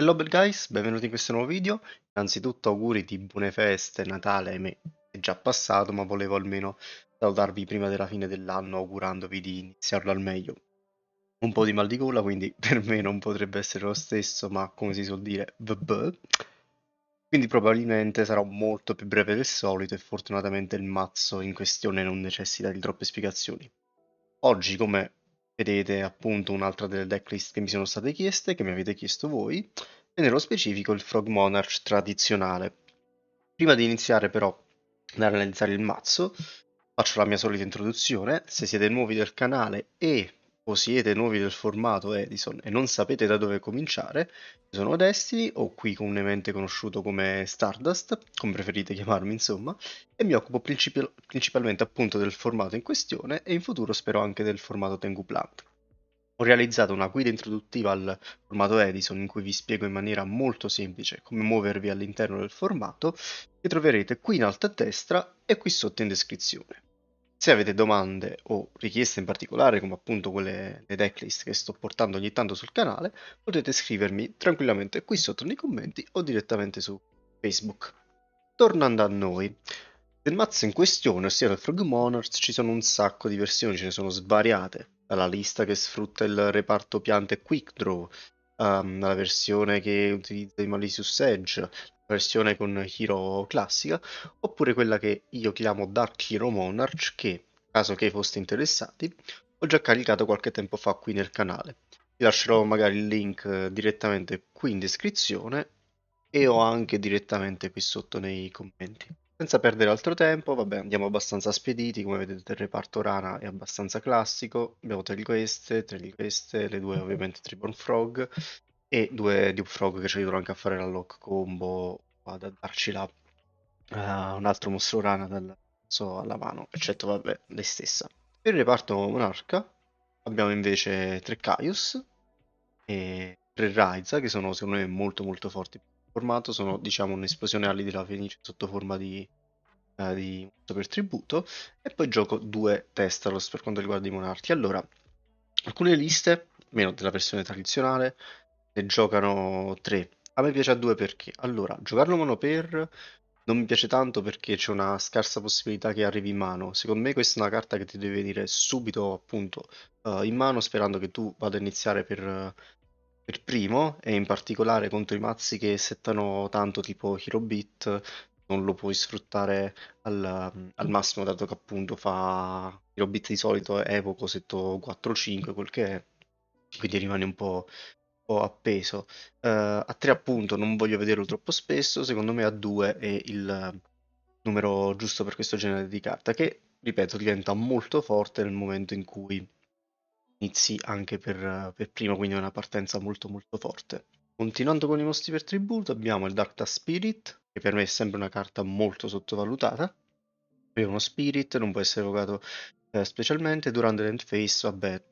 Hello guys, benvenuti in questo nuovo video. Innanzitutto auguri di buone feste, Natale ahimè è già passato, ma volevo almeno salutarvi prima della fine dell'anno augurandovi di iniziarlo al meglio. Un po' di mal di gola, quindi per me non potrebbe essere lo stesso, ma come si suol dire, vb. Quindi probabilmente sarò molto più breve del solito e fortunatamente il mazzo in questione non necessita di troppe spiegazioni. Oggi, come Vedete appunto un'altra delle decklist che mi sono state chieste, che mi avete chiesto voi, e nello specifico il Frog Monarch tradizionale. Prima di iniziare però ad analizzare il mazzo, faccio la mia solita introduzione. Se siete nuovi del canale e o siete nuovi del formato Edison e non sapete da dove cominciare, sono Destiny, o qui comunemente conosciuto come Stardust, come preferite chiamarmi insomma, e mi occupo principi- principalmente appunto del formato in questione e in futuro spero anche del formato Tengu Plant. Ho realizzato una guida introduttiva al formato Edison in cui vi spiego in maniera molto semplice come muovervi all'interno del formato, che troverete qui in alto a destra e qui sotto in descrizione. Se avete domande o richieste in particolare, come appunto quelle le decklist che sto portando ogni tanto sul canale, potete scrivermi tranquillamente qui sotto nei commenti o direttamente su Facebook. Tornando a noi, del mazzo in questione, ossia del Frog Monarchs, ci sono un sacco di versioni, ce ne sono svariate, dalla lista che sfrutta il reparto piante Quick Draw, um, ehm, la versione che utilizza i Malicious Edge, versione con Hero classica, oppure quella che io chiamo Dark Hero Monarch, che, caso che foste interessati, ho già caricato qualche tempo fa qui nel canale. Vi lascerò magari il link eh, direttamente qui in descrizione e o anche direttamente qui sotto nei commenti. Senza perdere altro tempo, vabbè, andiamo abbastanza spediti, come vedete il reparto rana è abbastanza classico, abbiamo tre di queste, tre di queste, le due ovviamente Tribune Frog, e due Dupe Frog che ci aiutano anche a fare la lock combo, ad darci la, uh, un altro mostro rana dal, so, alla mano, eccetto vabbè, lei stessa. Per il reparto Monarca abbiamo invece tre Caius e tre Raiza che sono secondo me molto molto forti per il formato, sono diciamo un'esplosione ali della Fenice sotto forma di uh, di per tributo e poi gioco due Testalos per quanto riguarda i monarchi allora alcune liste meno della versione tradizionale ne giocano 3. A me piace a 2 perché? Allora, giocarlo mono non mi piace tanto perché c'è una scarsa possibilità che arrivi in mano. Secondo me questa è una carta che ti deve venire subito appunto uh, in mano sperando che tu vada a iniziare per, per, primo e in particolare contro i mazzi che settano tanto tipo Hero Beat non lo puoi sfruttare al, al massimo dato che appunto fa Hero Beat di solito è evoco setto 4-5 quel che è quindi rimane un po' appeso. Uh, a 3 appunto non voglio vederlo troppo spesso, secondo me a 2 è il eh, numero giusto per questo genere di carta che, ripeto, diventa molto forte nel momento in cui inizi anche per, eh, per prima, quindi è una partenza molto molto forte. Continuando con i mostri per tributo abbiamo il Dark Spirit, che per me è sempre una carta molto sottovalutata. È uno Spirit, non può essere evocato eh, specialmente, durante l'end phase, vabbè,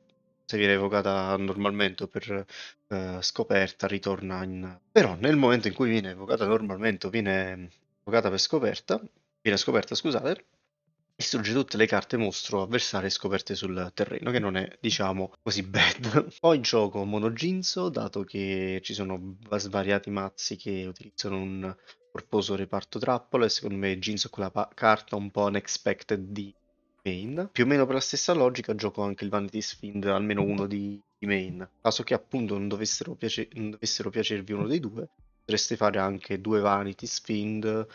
se viene evocata normalmente o per eh, scoperta ritorna in... Però nel momento in cui viene evocata normalmente o viene evocata per scoperta, viene scoperta, scusate, distrugge tutte le carte mostro avversarie scoperte sul terreno, che non è, diciamo, così bad. Poi gioco monoginzo, dato che ci sono svariati mazzi che utilizzano un corposo reparto trappola e secondo me Ginzo è quella pa- carta un po' unexpected di main. Più o meno per la stessa logica gioco anche il Vanity Sphind, almeno uno di, di main. Caso che appunto non dovessero, piace- non dovessero piacervi uno dei due, potreste fare anche due Vanity Sphind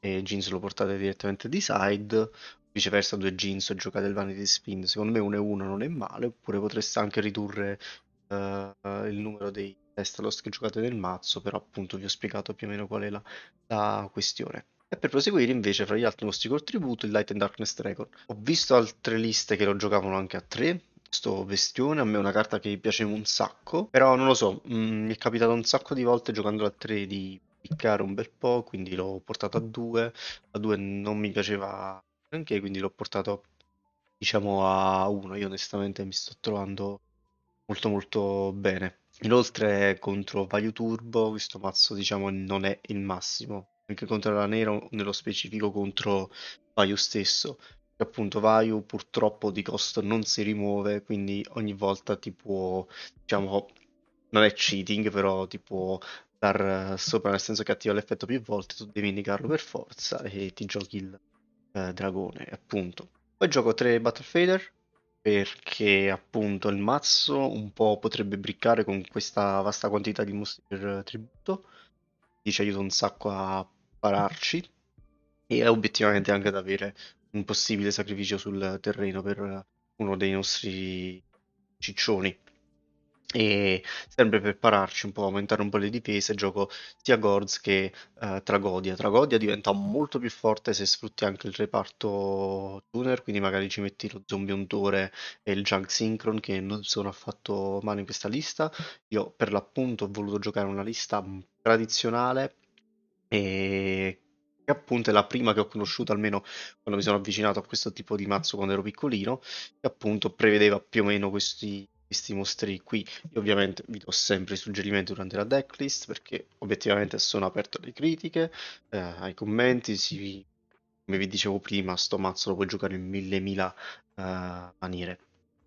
e Jeans lo portate direttamente di side, viceversa due Jeans e giocate il Vanity Sphind. Secondo me uno e uno non è male, oppure potreste anche ridurre uh, il numero dei test lost che giocate nel mazzo, però appunto vi ho spiegato più o meno qual è la, la questione. E per proseguire invece fra gli altri nostri contributi il Light and Darkness Dragon. Ho visto altre liste che lo giocavano anche a 3, questo bestione, a me è una carta che piace un sacco, però non lo so, mh, mm, mi è capitato un sacco di volte giocando a 3 di piccare un bel po', quindi l'ho portato a 2, a 2 non mi piaceva neanche, quindi l'ho portato diciamo a 1, io onestamente mi sto trovando molto molto bene. Inoltre contro Vaio Turbo questo mazzo diciamo non è il massimo, anche contro la Nera, nello specifico contro Vaio stesso. Che appunto Vaio purtroppo di costo non si rimuove, quindi ogni volta ti può, diciamo, non è cheating, però ti può dar eh, sopra, nel senso che attiva l'effetto più volte, tu devi indicarlo per forza e ti giochi il eh, dragone, appunto. Poi gioco 3 Battle Fader, perché appunto il mazzo un po' potrebbe briccare con questa vasta quantità di mostri per eh, tributo ci aiuta un sacco a prepararci e obiettivamente anche ad avere un possibile sacrificio sul terreno per uno dei nostri ciccioni e sempre per pararci un po', aumentare un po' le difese, gioco sia Gorz che eh, Tragodia. Tragodia diventa molto più forte se sfrutti anche il reparto tuner, quindi magari ci metti lo zombie ontore e il junk synchron che non sono affatto male in questa lista. Io per l'appunto ho voluto giocare una lista tradizionale e che appunto è la prima che ho conosciuto almeno quando mi sono avvicinato a questo tipo di mazzo quando ero piccolino, che appunto prevedeva più o meno questi, questi mostri qui. Io ovviamente vi do sempre i suggerimenti durante la decklist perché obiettivamente sono aperto alle critiche, eh, ai commenti, si, come vi dicevo prima, sto mazzo lo puoi giocare in mille mila uh, maniere.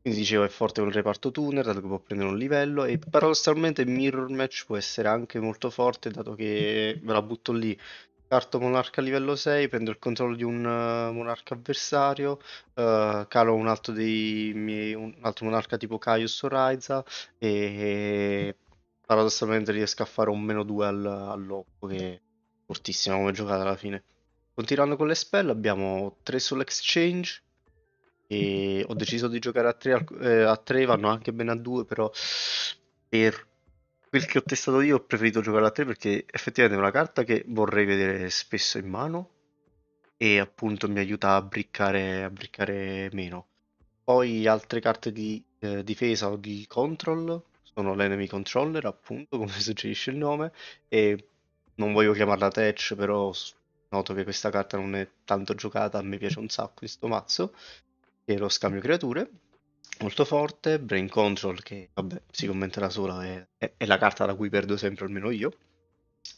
Quindi dicevo è forte con il reparto tuner, dato che può prendere un livello e paradossalmente Mirror Match può essere anche molto forte, dato che ve la butto lì. Carto monarca a livello 6, prendo il controllo di un uh, monarca avversario, uh, calo un altro, dei miei, un altro monarca tipo Caius o Raiza e, e paradossalmente riesco a fare un meno 2 al, all'oppo che è fortissimo come giocata alla fine. Continuando con le spell abbiamo 3 sull'exchange, e ho deciso di giocare a 3, eh, a 3 vanno anche bene a 2, però per quel che ho testato io ho preferito giocare a 3 perché effettivamente è una carta che vorrei vedere spesso in mano e appunto mi aiuta a briccare, a briccare meno. Poi altre carte di eh, difesa o di control sono l'enemy controller, appunto, come suggerisce il nome, e non voglio chiamarla tech però noto che questa carta non è tanto giocata, a me piace un sacco questo mazzo che è lo scambio creature, molto forte, Brain Control che vabbè si commenterà sola, è, è, è la carta da cui perdo sempre almeno io,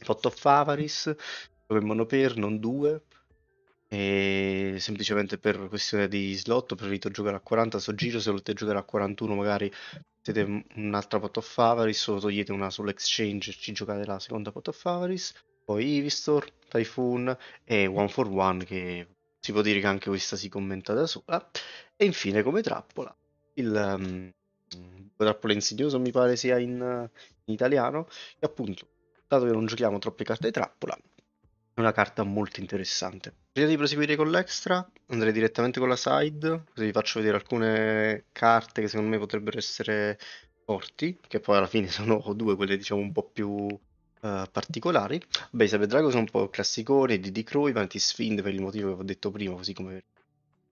pot of favaris dove monoper, non 2, e semplicemente per questione di slot preferito giocare a 40 sto giro se volete giocare a 41 magari mettete un'altra pot of favaris o togliete una sull'exchange e ci giocate la seconda pot of favaris poi Ivistor, Typhoon e One for One che si può dire che anche questa si commenta da sola. E infine, come trappola, il um, trappola insidioso mi pare sia in, in italiano, e appunto, dato che non giochiamo troppe carte trappola, è una carta molto interessante. Prima di proseguire con l'extra, andrei direttamente con la side, così vi faccio vedere alcune carte che secondo me potrebbero essere forti, che poi alla fine sono due quelle diciamo un po' più eh, particolari. Beh, i Cyberdrago sono un po' classicone di Dick Roy, Sfind per il motivo che ho detto prima, così come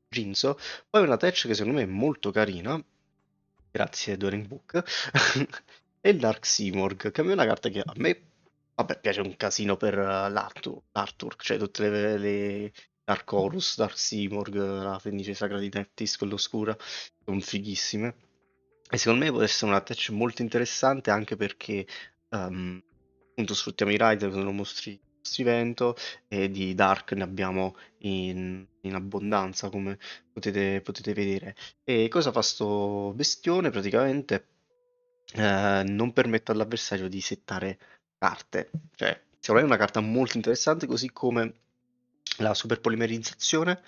Ginzo. Poi una patch che secondo me è molto carina, grazie a Doring Book, e Dark Seamorg, che è una carta che a me vabbè, piace un casino per eh, l'Artwork, cioè tutte le, le Dark Horus, Dark Seamorg, la Fenice Sacra di Neptis, quell'oscura, sono fighissime. E secondo me può essere una touch molto interessante anche perché um, appunto sfruttiamo i rider sono mostri vento e di Dark ne abbiamo in, in abbondanza come potete, potete, vedere e cosa fa sto bestione praticamente eh, non permette all'avversario di settare carte cioè secondo me è una carta molto interessante così come la super polimerizzazione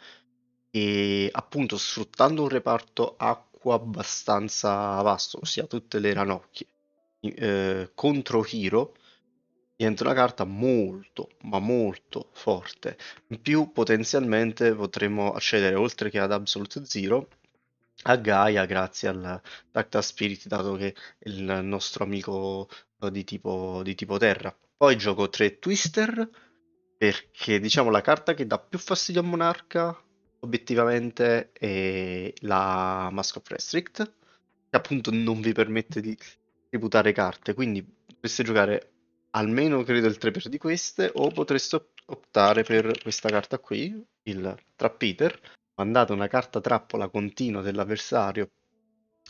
e appunto sfruttando un reparto acqua abbastanza vasto ossia tutte le ranocchie eh, contro Hiro diventa una carta molto, ma molto forte. In più, potenzialmente potremmo accedere oltre che ad Absolute Zero a Gaia grazie al Tacta Spirit, dato che è il nostro amico eh, di tipo, di tipo terra. Poi gioco 3 Twister perché diciamo la carta che dà più fastidio a Monarca obiettivamente è la Mask of Restrict che appunto non vi permette di tributare carte quindi dovreste giocare almeno credo il 3 per di queste, o potreste optare per questa carta qui, il Trappeater, mandate una carta trappola continua dell'avversario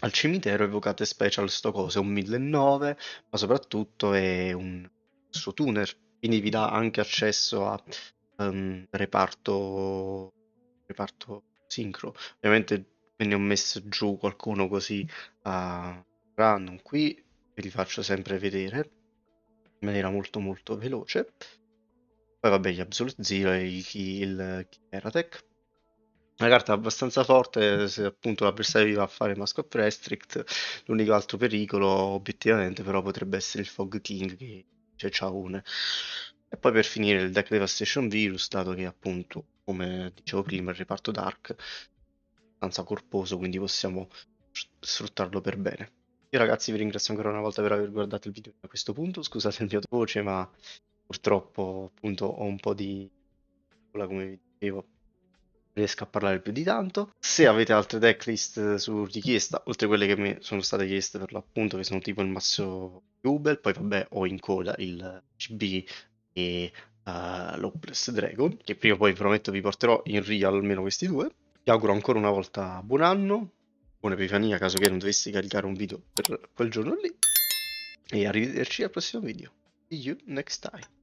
al cimitero evocate special sto cose, un 1009, ma soprattutto è un suo tuner, quindi vi dà anche accesso a um, reparto, reparto sincro. Ovviamente me ne ho messo giù qualcuno così a uh, random qui, ve li faccio sempre vedere in maniera molto molto veloce. Poi vabbè gli Absolute Zero e il Kineratech. Una carta abbastanza forte se appunto l'avversario va a fare Mask of Restrict, l'unico altro pericolo obiettivamente però potrebbe essere il Fog King che c'è cioè, Chaune. E poi per finire il deck Devastation Virus, dato che appunto come dicevo prima il reparto Dark è abbastanza corposo quindi possiamo sfruttarlo per bene. Io ragazzi vi ringrazio ancora una volta per aver guardato il video a questo punto, scusate il mio voce ma purtroppo appunto ho un po' di... come vi dicevo riesco a parlare più di tanto. Se avete altre decklist su richiesta, oltre a quelle che mi sono state chieste per l'appunto, che sono tipo il mazzo Jubel, poi vabbè ho in coda il CB e uh, eh, l'Opless Dragon, che prima o poi prometto vi porterò in real almeno questi due. Vi auguro ancora una volta buon anno, un'epifania caso che non dovessi caricare un video per quel giorno lì. E arrivederci al prossimo video. See you next time.